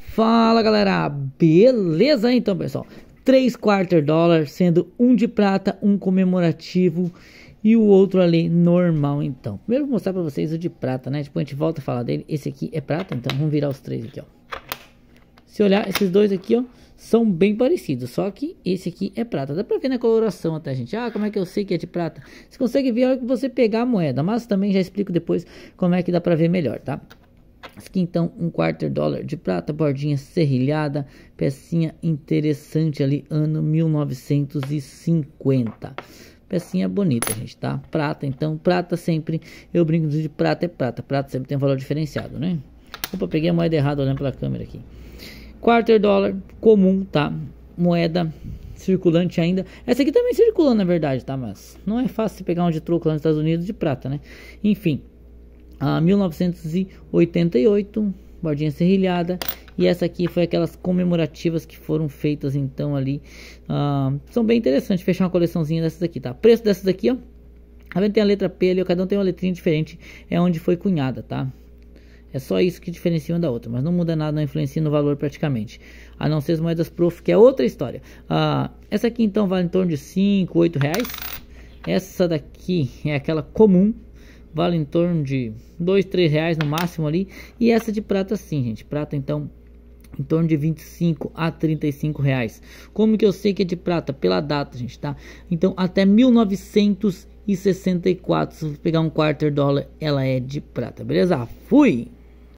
Fala galera, beleza então pessoal? Três quarter dólar, sendo um de prata, um comemorativo e o outro ali normal então. Primeiro vou mostrar pra vocês o de prata, né? Depois a gente volta a falar dele. Esse aqui é prata, então vamos virar os três aqui, ó. Se olhar, esses dois aqui, ó, são bem parecidos, só que esse aqui é prata. Dá pra ver na coloração até, gente. Ah, como é que eu sei que é de prata? Você consegue ver a hora que você pegar a moeda, mas também já explico depois como é que dá pra ver melhor, tá? Fica então um quarter dólar de prata, bordinha serrilhada, pecinha interessante ali, ano 1950 pecinha bonita, gente, tá? Prata, então, prata sempre, eu brinco de prata é prata, prata sempre tem um valor diferenciado, né? Opa, peguei a moeda errada olhando pela câmera aqui. Quarter dólar, comum, tá? Moeda circulante ainda. Essa aqui também circula, na verdade, tá? Mas não é fácil pegar um de troco lá nos Estados Unidos de prata, né? Enfim, 1988, bordinha serrilhada. E essa aqui foi aquelas comemorativas que foram feitas então ali. Ah, são bem interessantes fechar uma coleçãozinha dessas aqui, tá? Preço dessas aqui, ó. A tá gente tem a letra P ali, cada um tem uma letrinha diferente. É onde foi cunhada, tá? É só isso que diferencia uma da outra, mas não muda nada, não influencia no valor praticamente. A não ser as moedas prof, que é outra história. Ah, essa aqui então vale em torno de 5, 8 reais. Essa daqui é aquela comum, vale em torno de dois, três reais no máximo ali. E essa de prata sim, gente. Prata então em torno de 25 a 35 reais. Como que eu sei que é de prata? Pela data, gente, tá? Então até 1964, se pegar um quarter dólar, ela é de prata, beleza? Fui!